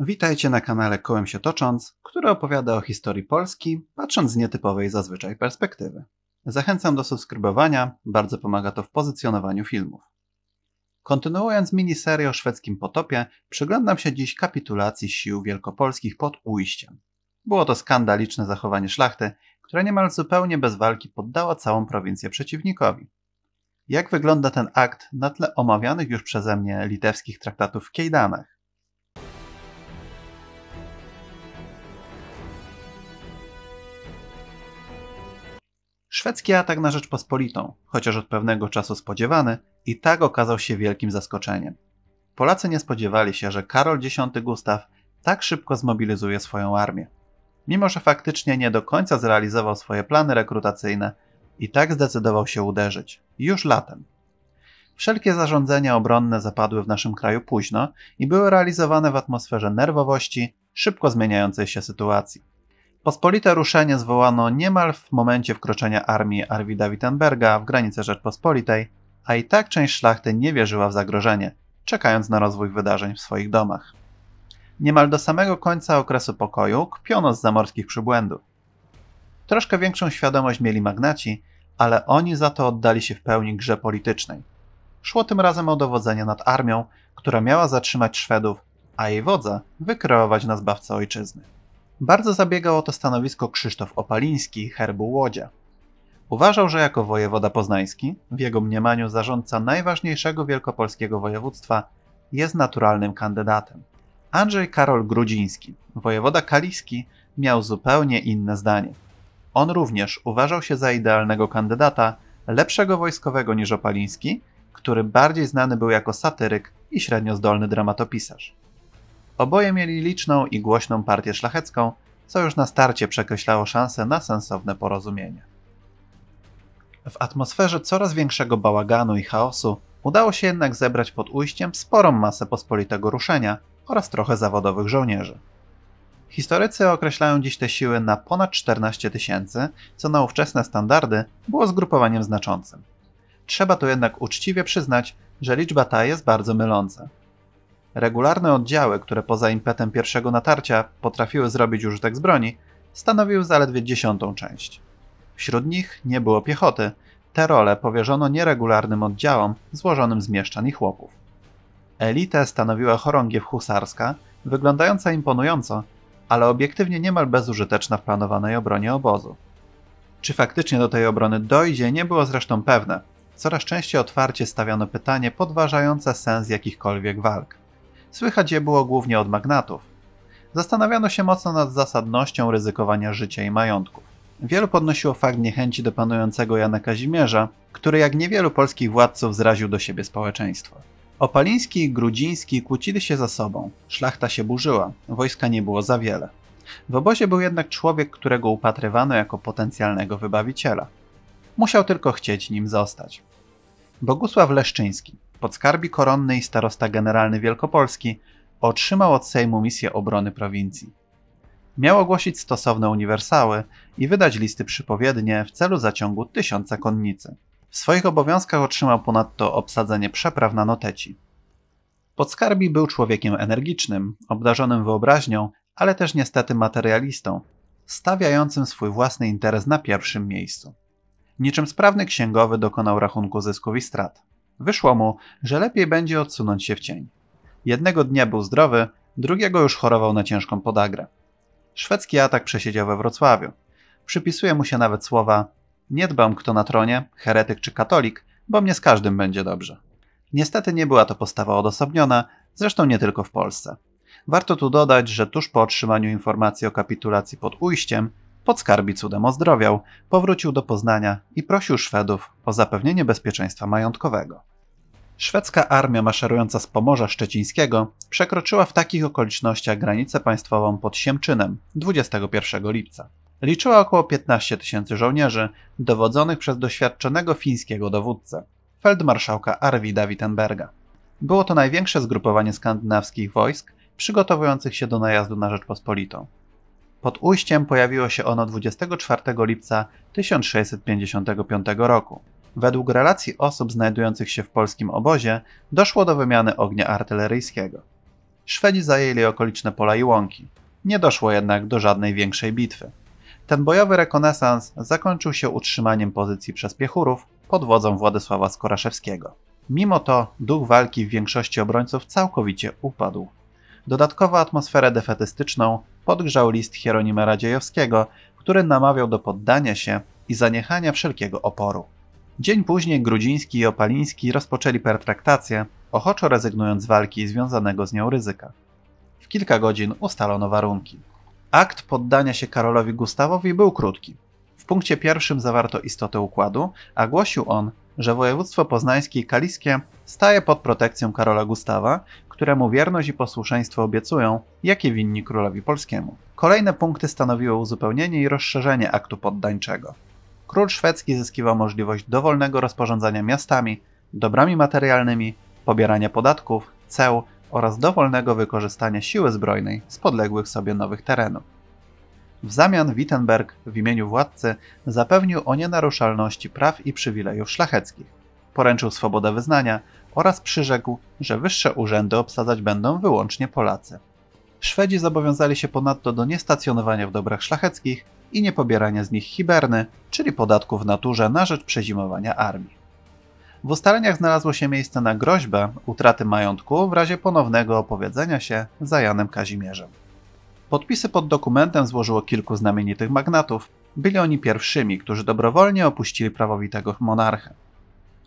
Witajcie na kanale Kołem się tocząc, który opowiada o historii Polski, patrząc z nietypowej zazwyczaj perspektywy. Zachęcam do subskrybowania, bardzo pomaga to w pozycjonowaniu filmów. Kontynuując miniserię o szwedzkim potopie, przyglądam się dziś kapitulacji sił wielkopolskich pod ujściem. Było to skandaliczne zachowanie szlachty, która niemal zupełnie bez walki poddała całą prowincję przeciwnikowi. Jak wygląda ten akt na tle omawianych już przeze mnie litewskich traktatów w Kejdanach? Szwedzki atak na Rzeczpospolitą, chociaż od pewnego czasu spodziewany, i tak okazał się wielkim zaskoczeniem. Polacy nie spodziewali się, że Karol X Gustaw tak szybko zmobilizuje swoją armię. Mimo, że faktycznie nie do końca zrealizował swoje plany rekrutacyjne, i tak zdecydował się uderzyć, już latem. Wszelkie zarządzenia obronne zapadły w naszym kraju późno i były realizowane w atmosferze nerwowości, szybko zmieniającej się sytuacji. Pospolite ruszenie zwołano niemal w momencie wkroczenia armii Arwida Wittenberga w granice Rzeczpospolitej, a i tak część szlachty nie wierzyła w zagrożenie, czekając na rozwój wydarzeń w swoich domach. Niemal do samego końca okresu pokoju kpiono z zamorskich przybłędów. Troszkę większą świadomość mieli magnaci, ale oni za to oddali się w pełni grze politycznej. Szło tym razem o dowodzenie nad armią, która miała zatrzymać Szwedów, a jej wodza wykreować na zbawcę ojczyzny. Bardzo zabiegał o to stanowisko Krzysztof Opaliński, herbu Łodzia. Uważał, że jako wojewoda poznański, w jego mniemaniu zarządca najważniejszego wielkopolskiego województwa, jest naturalnym kandydatem. Andrzej Karol Grudziński, wojewoda kaliski, miał zupełnie inne zdanie. On również uważał się za idealnego kandydata, lepszego wojskowego niż Opaliński, który bardziej znany był jako satyryk i średnio zdolny dramatopisarz. Oboje mieli liczną i głośną partię szlachecką, co już na starcie przekreślało szanse na sensowne porozumienie. W atmosferze coraz większego bałaganu i chaosu udało się jednak zebrać pod ujściem sporą masę pospolitego ruszenia oraz trochę zawodowych żołnierzy. Historycy określają dziś te siły na ponad 14 tysięcy, co na ówczesne standardy było zgrupowaniem znaczącym. Trzeba to jednak uczciwie przyznać, że liczba ta jest bardzo myląca. Regularne oddziały, które poza impetem pierwszego natarcia potrafiły zrobić użytek z broni, stanowiły zaledwie dziesiątą część. Wśród nich nie było piechoty, te role powierzono nieregularnym oddziałom złożonym z mieszczan i chłopów. Elitę stanowiła chorągiew husarska, wyglądająca imponująco, ale obiektywnie niemal bezużyteczna w planowanej obronie obozu. Czy faktycznie do tej obrony dojdzie, nie było zresztą pewne. Coraz częściej otwarcie stawiano pytanie podważające sens jakichkolwiek walk słychać je było głównie od magnatów. Zastanawiano się mocno nad zasadnością ryzykowania życia i majątków. Wielu podnosiło fakt niechęci do panującego Jana Kazimierza, który jak niewielu polskich władców zraził do siebie społeczeństwo. Opaliński i Grudziński kłócili się ze sobą, szlachta się burzyła, wojska nie było za wiele. W obozie był jednak człowiek, którego upatrywano jako potencjalnego wybawiciela. Musiał tylko chcieć nim zostać. Bogusław Leszczyński, podskarbi koronny i starosta generalny Wielkopolski, otrzymał od Sejmu misję obrony prowincji. Miał ogłosić stosowne uniwersały i wydać listy przypowiednie w celu zaciągu tysiąca konnicy. W swoich obowiązkach otrzymał ponadto obsadzenie przepraw na Noteci. Podskarbi był człowiekiem energicznym, obdarzonym wyobraźnią, ale też niestety materialistą, stawiającym swój własny interes na pierwszym miejscu. Niczym sprawny księgowy dokonał rachunku zysków i strat. Wyszło mu, że lepiej będzie odsunąć się w cień. Jednego dnia był zdrowy, drugiego już chorował na ciężką podagrę. Szwedzki atak przesiedział we Wrocławiu. Przypisuje mu się nawet słowa nie dbam kto na tronie, heretyk czy katolik, bo mnie z każdym będzie dobrze. Niestety nie była to postawa odosobniona, zresztą nie tylko w Polsce. Warto tu dodać, że tuż po otrzymaniu informacji o kapitulacji pod ujściem, Podskarbi cudem ozdrowiał, powrócił do Poznania i prosił Szwedów o zapewnienie bezpieczeństwa majątkowego. Szwedzka armia maszerująca z Pomorza Szczecińskiego przekroczyła w takich okolicznościach granicę państwową pod Siemczynem 21 lipca. Liczyła około 15 tysięcy żołnierzy, dowodzonych przez doświadczonego fińskiego dowódcę, feldmarszałka Arvida Wittenberga. Było to największe zgrupowanie skandynawskich wojsk przygotowujących się do najazdu na Rzeczpospolitą. Pod ujściem pojawiło się ono 24 lipca 1655 roku. Według relacji osób znajdujących się w polskim obozie doszło do wymiany ognia artyleryjskiego. Szwedzi zajęli okoliczne pola i łąki. Nie doszło jednak do żadnej większej bitwy. Ten bojowy rekonesans zakończył się utrzymaniem pozycji przez piechurów pod wodzą Władysława Skoraszewskiego. Mimo to duch walki w większości obrońców całkowicie upadł. Dodatkowo atmosferę defetystyczną podgrzał list Hieronima Radziejowskiego, który namawiał do poddania się i zaniechania wszelkiego oporu. Dzień później Grudziński i Opaliński rozpoczęli pertraktację, ochoczo rezygnując z walki i związanego z nią ryzyka. W kilka godzin ustalono warunki. Akt poddania się Karolowi Gustawowi był krótki. W punkcie pierwszym zawarto istotę układu, a głosił on, że województwo poznańskie i kaliskie staje pod protekcją Karola Gustawa, któremu wierność i posłuszeństwo obiecują, jakie winni królowi polskiemu. Kolejne punkty stanowiły uzupełnienie i rozszerzenie aktu poddańczego. Król szwedzki zyskiwał możliwość dowolnego rozporządzania miastami, dobrami materialnymi, pobierania podatków, ceł oraz dowolnego wykorzystania siły zbrojnej z podległych sobie nowych terenów. W zamian Wittenberg w imieniu władcy zapewnił o nienaruszalności praw i przywilejów szlacheckich. Poręczył swobodę wyznania, oraz przyrzekł, że wyższe urzędy obsadzać będą wyłącznie Polacy. Szwedzi zobowiązali się ponadto do niestacjonowania w dobrach szlacheckich i niepobierania z nich hiberny, czyli podatków w naturze na rzecz przezimowania armii. W ustaleniach znalazło się miejsce na groźbę utraty majątku w razie ponownego opowiedzenia się za Janem Kazimierzem. Podpisy pod dokumentem złożyło kilku znamienitych magnatów. Byli oni pierwszymi, którzy dobrowolnie opuścili prawowitego monarchę.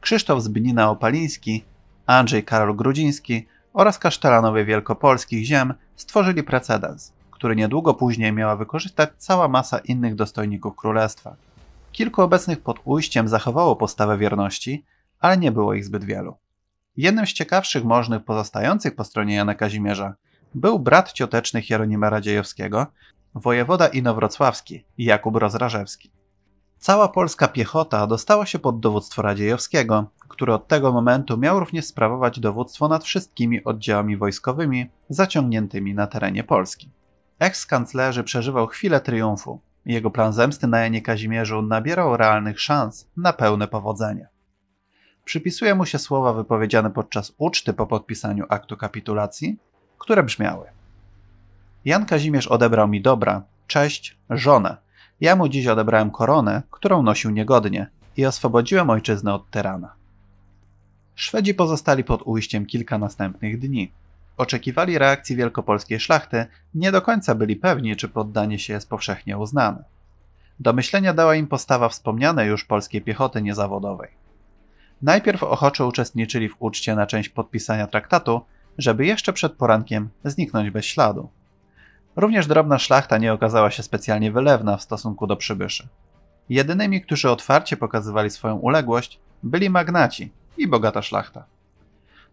Krzysztof Zbnina-Opaliński, Andrzej Karol Grudziński oraz kasztelanowie wielkopolskich ziem stworzyli precedens, który niedługo później miała wykorzystać cała masa innych dostojników królestwa. Kilku obecnych pod ujściem zachowało postawę wierności, ale nie było ich zbyt wielu. Jednym z ciekawszych możnych pozostających po stronie Jana Kazimierza był brat cioteczny Hieronima Radziejowskiego, wojewoda inowrocławski Jakub Rozrażewski. Cała polska piechota dostała się pod dowództwo Radziejowskiego, który od tego momentu miał również sprawować dowództwo nad wszystkimi oddziałami wojskowymi zaciągniętymi na terenie Polski. Eks-kanclerzy przeżywał chwilę triumfu. Jego plan zemsty na Janie Kazimierzu nabierał realnych szans na pełne powodzenie. Przypisuje mu się słowa wypowiedziane podczas uczty po podpisaniu aktu kapitulacji, które brzmiały: Jan Kazimierz odebrał mi dobra, cześć, żonę ja mu dziś odebrałem koronę, którą nosił niegodnie i oswobodziłem ojczyznę od Terana. Szwedzi pozostali pod ujściem kilka następnych dni. Oczekiwali reakcji wielkopolskiej szlachty, nie do końca byli pewni, czy poddanie się jest powszechnie uznane. Do myślenia dała im postawa wspomnianej już polskiej piechoty niezawodowej. Najpierw ochoczo uczestniczyli w uczcie na część podpisania traktatu, żeby jeszcze przed porankiem zniknąć bez śladu. Również drobna szlachta nie okazała się specjalnie wylewna w stosunku do przybyszy. Jedynymi, którzy otwarcie pokazywali swoją uległość, byli magnaci i bogata szlachta.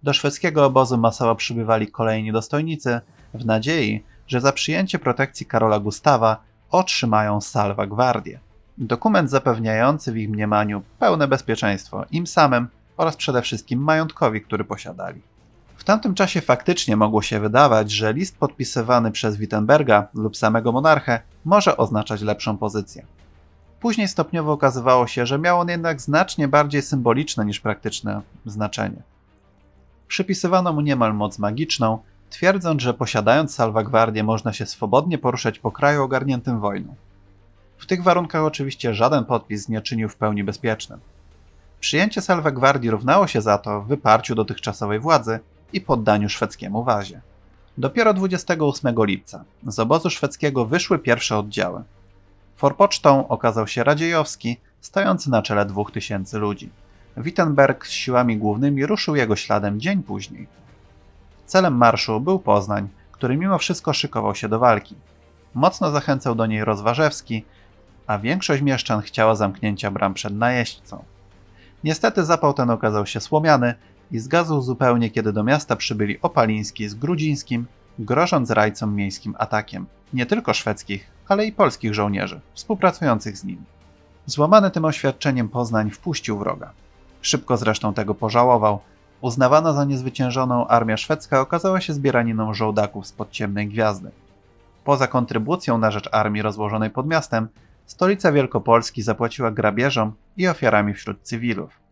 Do szwedzkiego obozu masowo przybywali kolejni dostojnicy w nadziei, że za przyjęcie protekcji Karola Gustawa otrzymają salwa gwardię. Dokument zapewniający w ich mniemaniu pełne bezpieczeństwo im samym oraz przede wszystkim majątkowi, który posiadali. W tamtym czasie faktycznie mogło się wydawać, że list podpisywany przez Wittenberga lub samego monarchę może oznaczać lepszą pozycję. Później stopniowo okazywało się, że miał on jednak znacznie bardziej symboliczne niż praktyczne znaczenie. Przypisywano mu niemal moc magiczną, twierdząc, że posiadając salwagwardię można się swobodnie poruszać po kraju ogarniętym wojną. W tych warunkach oczywiście żaden podpis nie czynił w pełni bezpiecznym. Przyjęcie salwagwardii równało się za to wyparciu dotychczasowej władzy, i poddaniu szwedzkiemu wazie. Dopiero 28 lipca z obozu szwedzkiego wyszły pierwsze oddziały. Forpocztą okazał się Radziejowski, stojący na czele dwóch tysięcy ludzi. Wittenberg z siłami głównymi ruszył jego śladem dzień później. Celem marszu był Poznań, który mimo wszystko szykował się do walki. Mocno zachęcał do niej Rozważewski, a większość mieszczan chciała zamknięcia bram przed najeźdźcą. Niestety zapał ten okazał się słomiany i zgasł zupełnie, kiedy do miasta przybyli Opaliński z Grudzińskim, grożąc rajcom miejskim atakiem nie tylko szwedzkich, ale i polskich żołnierzy współpracujących z nimi. Złamany tym oświadczeniem Poznań wpuścił wroga. Szybko zresztą tego pożałował. Uznawana za niezwyciężoną armia szwedzka okazała się zbieraniną żołdaków z podciemnej gwiazdy. Poza kontrybucją na rzecz armii rozłożonej pod miastem, stolica Wielkopolski zapłaciła grabieżom i ofiarami wśród cywilów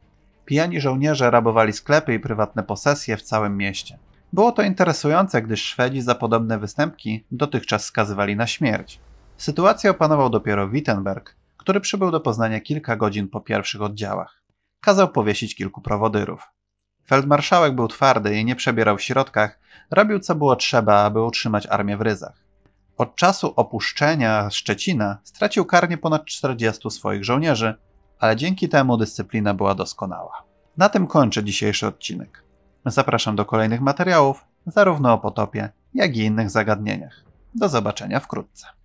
pijani żołnierze rabowali sklepy i prywatne posesje w całym mieście. Było to interesujące, gdyż Szwedzi za podobne występki dotychczas skazywali na śmierć. Sytuację opanował dopiero Wittenberg, który przybył do Poznania kilka godzin po pierwszych oddziałach. Kazał powiesić kilku prowodyrów. Feldmarszałek był twardy i nie przebierał w środkach, robił co było trzeba, aby utrzymać armię w ryzach. Od czasu opuszczenia Szczecina stracił karnie ponad 40 swoich żołnierzy, ale dzięki temu dyscyplina była doskonała. Na tym kończę dzisiejszy odcinek. Zapraszam do kolejnych materiałów, zarówno o potopie, jak i innych zagadnieniach. Do zobaczenia wkrótce.